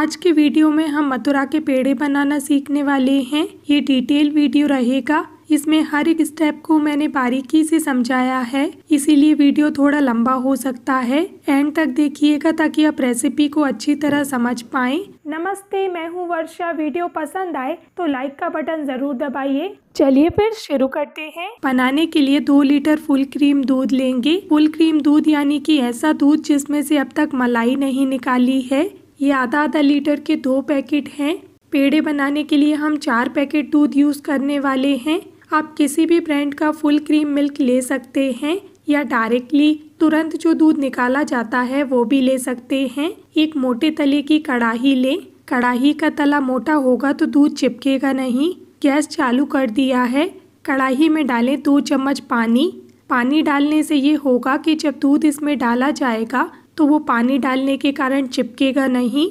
आज के वीडियो में हम मथुरा के पेड़े बनाना सीखने वाले हैं ये डिटेल वीडियो रहेगा इसमें हर एक स्टेप को मैंने बारीकी से समझाया है इसीलिए वीडियो थोड़ा लंबा हो सकता है एंड तक देखिएगा ताकि आप रेसिपी को अच्छी तरह समझ पाए नमस्ते मैं हूँ वर्षा वीडियो पसंद आए तो लाइक का बटन जरूर दबाइए चलिए फिर शुरू करते हैं बनाने के लिए दो लीटर फुल क्रीम दूध लेंगे फुल क्रीम दूध यानी कि ऐसा दूध जिसमें से अब तक मलाई नहीं निकाली है ये आधा आधा लीटर के दो पैकेट हैं पेड़े बनाने के लिए हम चार पैकेट दूध यूज़ करने वाले हैं आप किसी भी ब्रांड का फुल क्रीम मिल्क ले सकते हैं या डायरेक्टली तुरंत जो दूध निकाला जाता है वो भी ले सकते हैं एक मोटे तले की कढ़ाही लें कढ़ाही का तला मोटा होगा तो दूध चिपकेगा नहीं गैस चालू कर दिया है कढ़ाही में डालें दो चम्मच पानी पानी डालने से ये होगा कि जब दूध इसमें डाला जाएगा तो वो पानी डालने के कारण चिपकेगा नहीं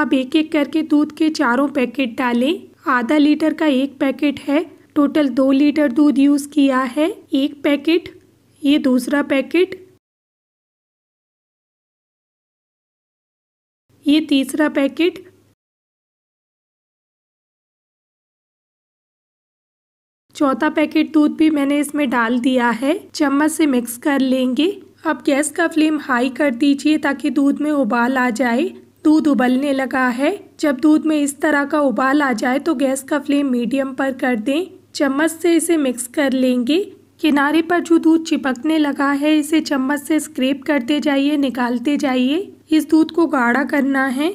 अब एक एक करके दूध के चारों पैकेट डालें आधा लीटर का एक पैकेट है टोटल दो लीटर दूध यूज़ किया है एक पैकेट ये दूसरा पैकेट ये तीसरा पैकेट चौथा पैकेट दूध भी मैंने इसमें डाल दिया है चम्मच से मिक्स कर लेंगे अब गैस का फ्लेम हाई कर दीजिए ताकि दूध में उबाल आ जाए दूध उबलने लगा है जब दूध में इस तरह का उबाल आ जाए तो गैस का फ्लेम मीडियम पर कर दें चम्मच से इसे मिक्स कर लेंगे किनारे पर जो दूध चिपकने लगा है इसे चम्मच से स्क्रेप करते जाइए निकालते जाइए इस दूध को गाढ़ा करना है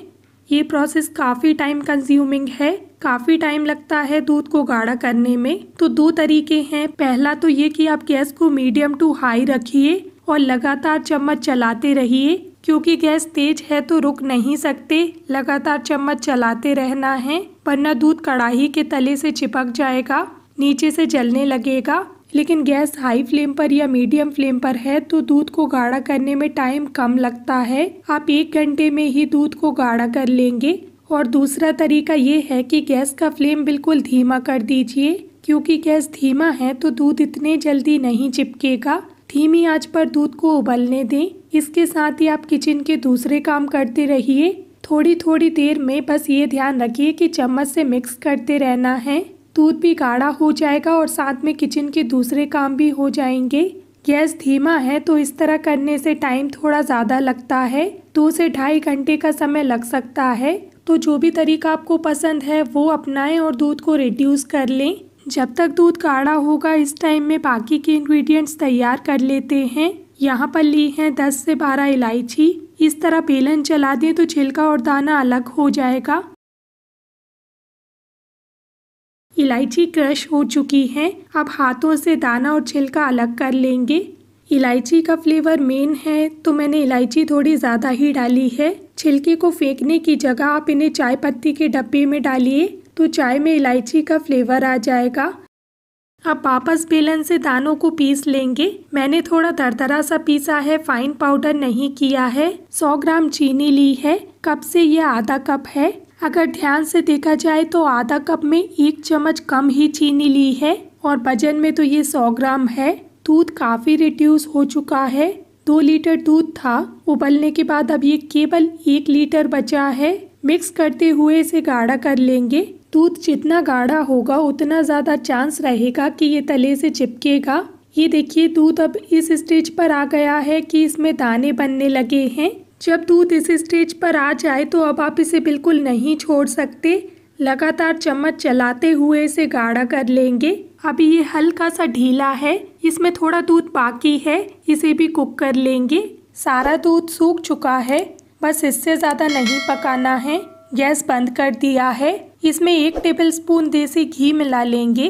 ये प्रोसेस काफ़ी टाइम कंज्यूमिंग है काफ़ी टाइम लगता है दूध को गाढ़ा करने में तो दो तरीके हैं पहला तो ये कि आप गैस को मीडियम टू हाई रखिए और लगातार चम्मच चलाते रहिए क्योंकि गैस तेज है तो रुक नहीं सकते लगातार चम्मच चलाते रहना है वरना दूध कड़ाही के तले से चिपक जाएगा नीचे से जलने लगेगा लेकिन गैस हाई फ्लेम पर या मीडियम फ्लेम पर है तो दूध को गाढ़ा करने में टाइम कम लगता है आप एक घंटे में ही दूध को गाढ़ा कर लेंगे और दूसरा तरीका ये है कि गैस का फ्लेम बिल्कुल धीमा कर दीजिए क्योंकि गैस धीमा है तो दूध इतने जल्दी नहीं चिपकेगा धीमी आंच पर दूध को उबलने दें इसके साथ ही आप किचन के दूसरे काम करते रहिए थोड़ी थोड़ी देर में बस ये ध्यान रखिए कि चम्मच से मिक्स करते रहना है दूध भी गाढ़ा हो जाएगा और साथ में किचन के दूसरे काम भी हो जाएंगे गैस धीमा है तो इस तरह करने से टाइम थोड़ा ज़्यादा लगता है दो से ढाई घंटे का समय लग सकता है तो जो भी तरीका आपको पसंद है वो अपनाएं और दूध को रिड्यूस कर लें जब तक दूध गाढ़ा होगा इस टाइम में बाकी के इंग्रेडिएंट्स तैयार कर लेते हैं यहाँ पर ली हैं दस से बारह इलायची इस तरह बेलन चला दें तो छिलका और दाना अलग हो जाएगा इलायची क्रश हो चुकी है अब हाथों से दाना और छिलका अलग कर लेंगे इलायची का फ्लेवर मेन है तो मैंने इलायची थोड़ी ज़्यादा ही डाली है छिलके को फेंकने की जगह आप इन्हें चाय पत्ती के डब्बे में डालिए तो चाय में इलायची का फ्लेवर आ जाएगा अब वापस बेलन से दानों को पीस लेंगे मैंने थोड़ा दरदरा सा पीसा है फाइन पाउडर नहीं किया है 100 ग्राम चीनी ली है कप से यह आधा कप है अगर ध्यान से देखा जाए तो आधा कप में एक चम्मच कम ही चीनी ली है और वजन में तो ये 100 ग्राम है दूध काफ़ी रिड्यूस हो चुका है दो लीटर दूध था उबलने के बाद अब ये केवल एक लीटर बचा है मिक्स करते हुए इसे गाढ़ा कर लेंगे दूध जितना गाढ़ा होगा उतना ज़्यादा चांस रहेगा कि ये तले से चिपकेगा ये देखिए दूध अब इस स्टेज पर आ गया है कि इसमें दाने बनने लगे हैं जब दूध इस स्टेज पर आ जाए तो अब आप इसे बिल्कुल नहीं छोड़ सकते लगातार चम्मच चलाते हुए इसे गाढ़ा कर लेंगे अभी ये हल्का सा ढीला है इसमें थोड़ा दूध बाकी है इसे भी कुक कर लेंगे सारा दूध सूख चुका है बस इससे ज़्यादा नहीं पकाना है गैस बंद कर दिया है इसमें एक टेबल स्पून देसी घी मिला लेंगे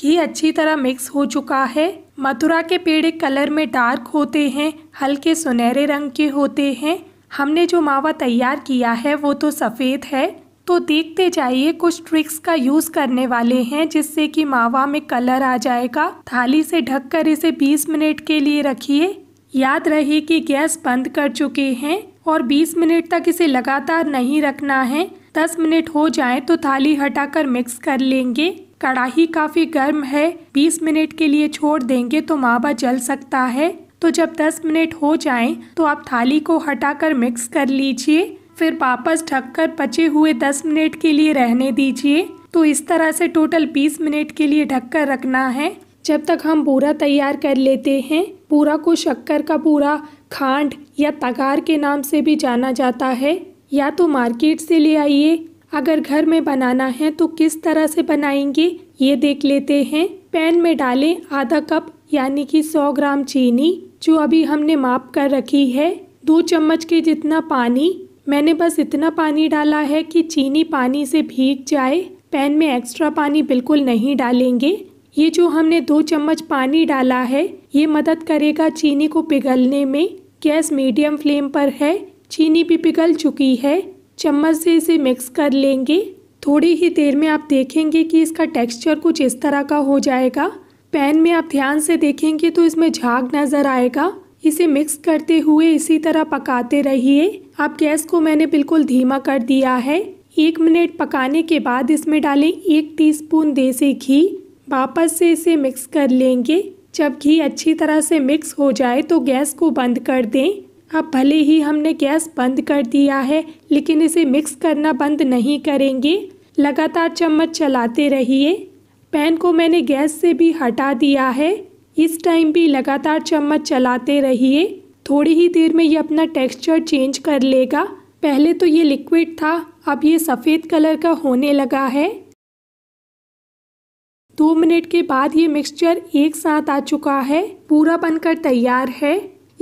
घी अच्छी तरह मिक्स हो चुका है मथुरा के पेड़े कलर में डार्क होते हैं हल्के सुनहरे रंग के होते हैं हमने जो मावा तैयार किया है वो तो सफ़ेद है तो देखते जाइए कुछ ट्रिक्स का यूज़ करने वाले हैं जिससे कि मावा में कलर आ जाएगा थाली से ढककर इसे 20 मिनट के लिए रखिए याद रहे कि गैस बंद कर चुके हैं और 20 मिनट तक इसे लगातार नहीं रखना है 10 मिनट हो जाए तो थाली हटाकर मिक्स कर लेंगे कढ़ाही काफ़ी गर्म है 20 मिनट के लिए छोड़ देंगे तो मावा जल सकता है तो जब 10 मिनट हो जाए तो आप थाली को हटाकर मिक्स कर लीजिए फिर वापस ढककर पचे हुए 10 मिनट के लिए रहने दीजिए तो इस तरह से टोटल 20 मिनट के लिए ढककर रखना है जब तक हम पूरा तैयार कर लेते हैं पूरा को शक्कर का पूरा खांड या तगार के नाम से भी जाना जाता है या तो मार्केट से ले आइए अगर घर में बनाना है तो किस तरह से बनाएंगे ये देख लेते हैं पैन में डालें आधा कप यानी कि 100 ग्राम चीनी जो अभी हमने माप कर रखी है दो चम्मच के जितना पानी मैंने बस इतना पानी डाला है कि चीनी पानी से भीग जाए पैन में एक्स्ट्रा पानी बिल्कुल नहीं डालेंगे ये जो हमने दो चम्मच पानी डाला है ये मदद करेगा चीनी को पिघलने में गैस मीडियम फ्लेम पर है चीनी भी पिघल चुकी है चम्मच से इसे मिक्स कर लेंगे थोड़ी ही देर में आप देखेंगे कि इसका टेक्सचर कुछ इस तरह का हो जाएगा पैन में आप ध्यान से देखेंगे तो इसमें झाग नज़र आएगा इसे मिक्स करते हुए इसी तरह पकाते रहिए आप गैस को मैंने बिल्कुल धीमा कर दिया है एक मिनट पकाने के बाद इसमें डालें एक टीस्पून देसी घी वापस से इसे मिक्स कर लेंगे जब घी अच्छी तरह से मिक्स हो जाए तो गैस को बंद कर दें अब भले ही हमने गैस बंद कर दिया है लेकिन इसे मिक्स करना बंद नहीं करेंगे लगातार चम्मच चलाते रहिए पैन को मैंने गैस से भी हटा दिया है इस टाइम भी लगातार चम्मच चलाते रहिए थोड़ी ही देर में ये अपना टेक्सचर चेंज कर लेगा पहले तो ये लिक्विड था अब ये सफ़ेद कलर का होने लगा है दो मिनट के बाद ये मिक्सचर एक साथ आ चुका है पूरा बनकर तैयार है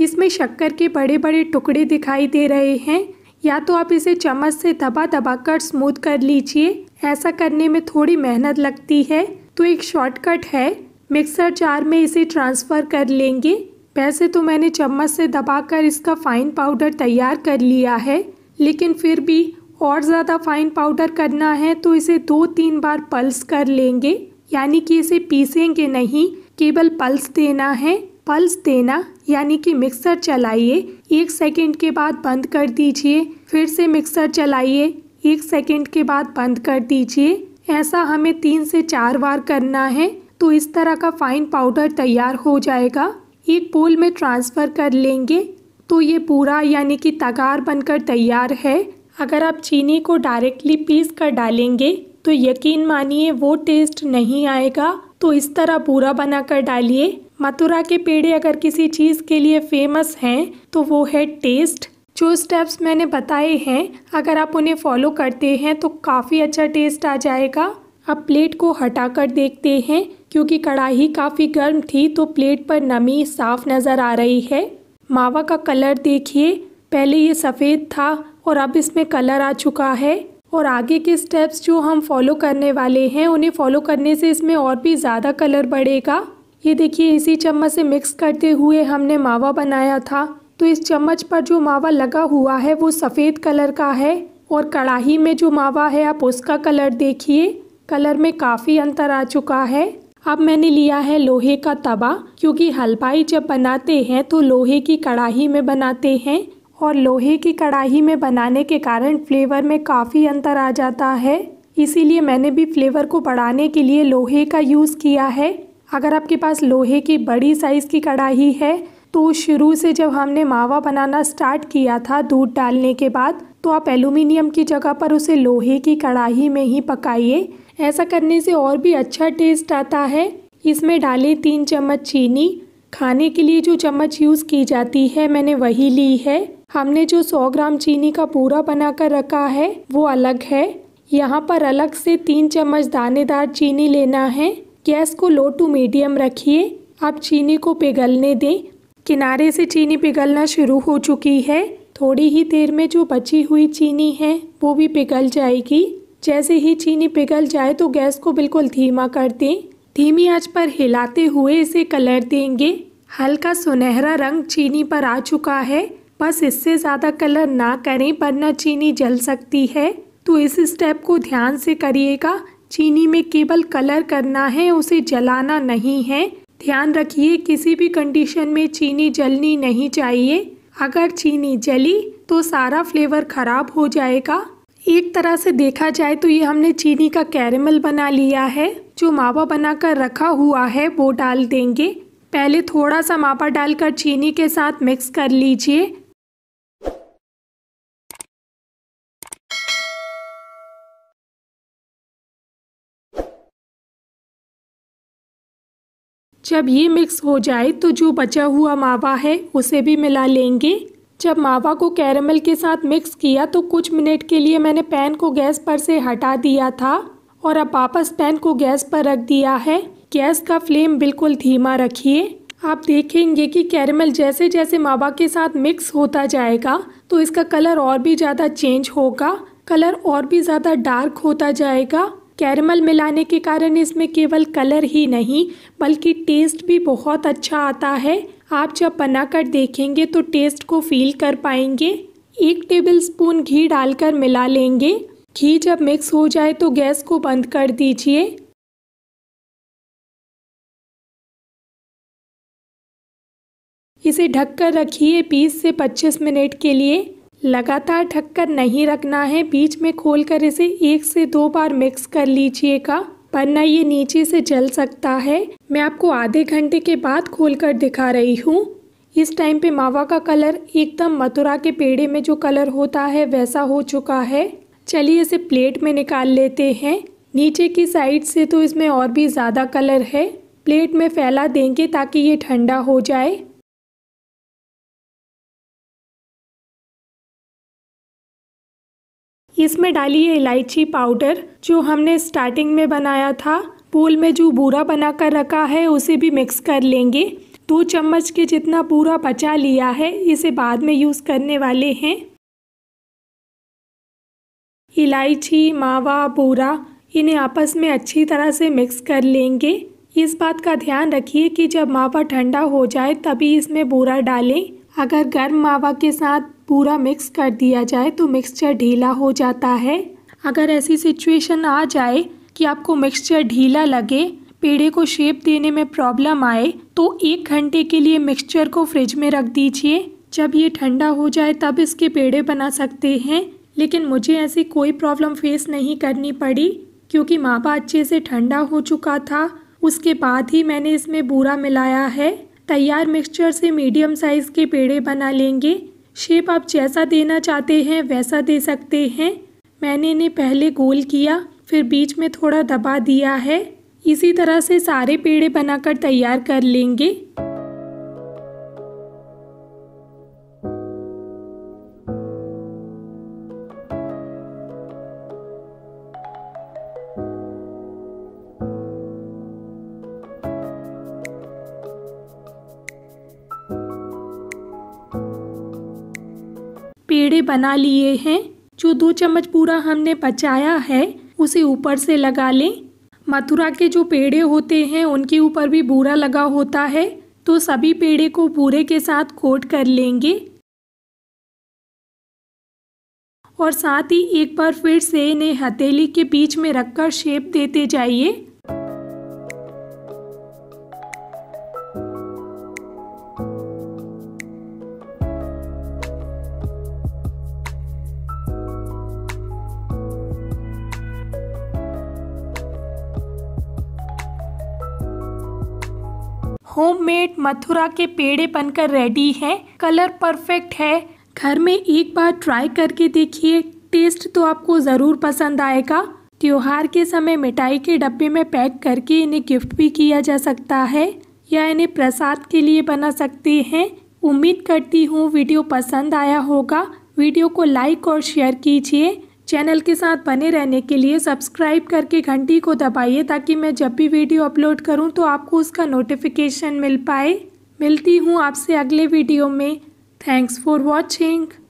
इसमें शक्कर के बड़े बड़े टुकड़े दिखाई दे रहे हैं या तो आप इसे चम्मच से दबा दबा कर स्मूथ कर लीजिए ऐसा करने में थोड़ी मेहनत लगती है तो एक शॉर्टकट है मिक्सर जार में इसे ट्रांसफ़र कर लेंगे वैसे तो मैंने चम्मच से दबाकर इसका फ़ाइन पाउडर तैयार कर लिया है लेकिन फिर भी और ज़्यादा फ़ाइन पाउडर करना है तो इसे दो तीन बार पल्स कर लेंगे यानी कि इसे पीसेंगे नहीं केवल पल्स देना है पल्स देना यानी कि मिक्सर चलाइए एक सेकंड के बाद बंद कर दीजिए फिर से मिक्सर चलाइए एक सेकंड के बाद बंद कर दीजिए ऐसा हमें तीन से चार बार करना है तो इस तरह का फाइन पाउडर तैयार हो जाएगा एक बोल में ट्रांसफ़र कर लेंगे तो ये पूरा यानी कि तगार बनकर तैयार है अगर आप चीनी को डायरेक्टली पीस कर डालेंगे तो यकीन मानिए वो टेस्ट नहीं आएगा तो इस तरह पूरा बनाकर डालिए मथुरा के पेड़े अगर किसी चीज़ के लिए फेमस हैं तो वो है टेस्ट जो स्टेप्स मैंने बताए हैं अगर आप उन्हें फॉलो करते हैं तो काफ़ी अच्छा टेस्ट आ जाएगा अब प्लेट को हटा कर देखते हैं क्योंकि कढ़ाई काफ़ी गर्म थी तो प्लेट पर नमी साफ नज़र आ रही है मावा का कलर देखिए पहले ये सफ़ेद था और अब इसमें कलर आ चुका है और आगे के स्टेप्स जो हम फॉलो करने वाले हैं उन्हें फॉलो करने से इसमें और भी ज़्यादा कलर बढ़ेगा ये देखिए इसी चम्मच से मिक्स करते हुए हमने मावा बनाया था तो इस चम्मच पर जो मावा लगा हुआ है वो सफ़ेद कलर का है और कढ़ाही में जो मावा है आप उसका कलर देखिए कलर में काफ़ी अंतर आ चुका है अब मैंने लिया है लोहे का तवा क्योंकि हलवाई जब बनाते हैं तो लोहे की कढ़ाही में बनाते हैं और लोहे की कढ़ाई में बनाने के कारण फ्लेवर में काफ़ी अंतर आ जाता है इसीलिए मैंने भी फ्लेवर को बढ़ाने के लिए लोहे का यूज़ किया है अगर आपके पास लोहे की बड़ी साइज़ की कढ़ाई है तो शुरू से जब हमने मावा बनाना स्टार्ट किया था दूध डालने के बाद तो आप एलुमिनियम की जगह पर उसे लोहे की कढ़ाई में ही पकाइए ऐसा करने से और भी अच्छा टेस्ट आता है इसमें डालें तीन चम्मच चीनी खाने के लिए जो चम्मच यूज़ की जाती है मैंने वही ली है हमने जो 100 ग्राम चीनी का पूरा बनाकर रखा है वो अलग है यहाँ पर अलग से तीन चम्मच दानेदार चीनी लेना है गैस को लो टू मीडियम रखिए आप चीनी को पिघलने दें किनारे से चीनी पिघलना शुरू हो चुकी है थोड़ी ही देर में जो बची हुई चीनी है वो भी पिघल जाएगी जैसे ही चीनी पिघल जाए तो गैस को बिल्कुल धीमा कर दें धीमी आंच पर हिलाते हुए इसे कलर देंगे हल्का सुनहरा रंग चीनी पर आ चुका है बस इससे ज़्यादा कलर ना करें वरना चीनी जल सकती है तो इस स्टेप को ध्यान से करिएगा चीनी में केवल कलर करना है उसे जलाना नहीं है ध्यान रखिए किसी भी कंडीशन में चीनी जलनी नहीं चाहिए अगर चीनी जली तो सारा फ्लेवर ख़राब हो जाएगा एक तरह से देखा जाए तो ये हमने चीनी का कैरेमल बना लिया है जो मावा बनाकर रखा हुआ है वो डाल देंगे पहले थोड़ा सा मावा डालकर चीनी के साथ मिक्स कर लीजिए जब ये मिक्स हो जाए तो जो बचा हुआ मावा है उसे भी मिला लेंगे जब मावा को कैरमल के साथ मिक्स किया तो कुछ मिनट के लिए मैंने पैन को गैस पर से हटा दिया था और अब वापस पैन को गैस पर रख दिया है गैस का फ्लेम बिल्कुल धीमा रखिए आप देखेंगे कि कैरमल जैसे जैसे मावा के साथ मिक्स होता जाएगा तो इसका कलर और भी ज़्यादा चेंज होगा कलर और भी ज़्यादा डार्क होता जाएगा कैरमल मिलाने के कारण इसमें केवल कलर ही नहीं बल्कि टेस्ट भी बहुत अच्छा आता है आप जब बनाकर देखेंगे तो टेस्ट को फील कर पाएंगे एक टेबल स्पून घी डालकर मिला लेंगे घी जब मिक्स हो जाए तो गैस को बंद कर दीजिए इसे ढककर रखिए 20 से 25 मिनट के लिए लगातार ढककर नहीं रखना है बीच में खोलकर इसे एक से दो बार मिक्स कर लीजिएगा वरना ये नीचे से जल सकता है मैं आपको आधे घंटे के बाद खोलकर दिखा रही हूँ इस टाइम पे मावा का कलर एकदम मथुरा के पेड़े में जो कलर होता है वैसा हो चुका है चलिए इसे प्लेट में निकाल लेते हैं नीचे की साइड से तो इसमें और भी ज़्यादा कलर है प्लेट में फैला देंगे ताकि ये ठंडा हो जाए इसमें डालिए इलायची पाउडर जो हमने स्टार्टिंग में बनाया था पोल में जो बूरा बना कर रखा है उसे भी मिक्स कर लेंगे दो चम्मच के जितना पूरा बचा लिया है इसे बाद में यूज़ करने वाले हैं इलायची मावा बूरा इन्हें आपस में अच्छी तरह से मिक्स कर लेंगे इस बात का ध्यान रखिए कि जब मावा ठंडा हो जाए तभी इसमें बूरा डालें अगर गर्म मावा के साथ पूरा मिक्स कर दिया जाए तो मिक्सचर ढीला हो जाता है अगर ऐसी सिचुएशन आ जाए कि आपको मिक्सचर ढीला लगे पेड़े को शेप देने में प्रॉब्लम आए तो एक घंटे के लिए मिक्सचर को फ्रिज में रख दीजिए जब ये ठंडा हो जाए तब इसके पेड़े बना सकते हैं लेकिन मुझे ऐसी कोई प्रॉब्लम फेस नहीं करनी पड़ी क्योंकि मापा अच्छे से ठंडा हो चुका था उसके बाद ही मैंने इसमें बूरा मिलाया है तैयार मिक्सचर से मीडियम साइज़ के पेड़े बना लेंगे शेप आप जैसा देना चाहते हैं वैसा दे सकते हैं मैंने इन्हें पहले गोल किया फिर बीच में थोड़ा दबा दिया है इसी तरह से सारे पेड़े बनाकर तैयार कर लेंगे पेड़े बना लिए हैं जो दो चम्मच पूरा हमने बचाया है उसे ऊपर से लगा लें मथुरा के जो पेड़े होते हैं उनके ऊपर भी बूरा लगा होता है तो सभी पेड़े को बूरे के साथ कोट कर लेंगे और साथ ही एक बार फिर से इन्हें हथेली के बीच में रखकर शेप देते जाइए होममेड मथुरा के पेड़े बनकर रेडी है कलर परफेक्ट है घर में एक बार ट्राई करके देखिए टेस्ट तो आपको ज़रूर पसंद आएगा त्यौहार के समय मिठाई के डब्बे में पैक करके इन्हें गिफ्ट भी किया जा सकता है या इन्हें प्रसाद के लिए बना सकते हैं उम्मीद करती हूँ वीडियो पसंद आया होगा वीडियो को लाइक और शेयर कीजिए चैनल के साथ बने रहने के लिए सब्सक्राइब करके घंटी को दबाइए ताकि मैं जब भी वीडियो अपलोड करूं तो आपको उसका नोटिफिकेशन मिल पाए मिलती हूं आपसे अगले वीडियो में थैंक्स फॉर वॉचिंग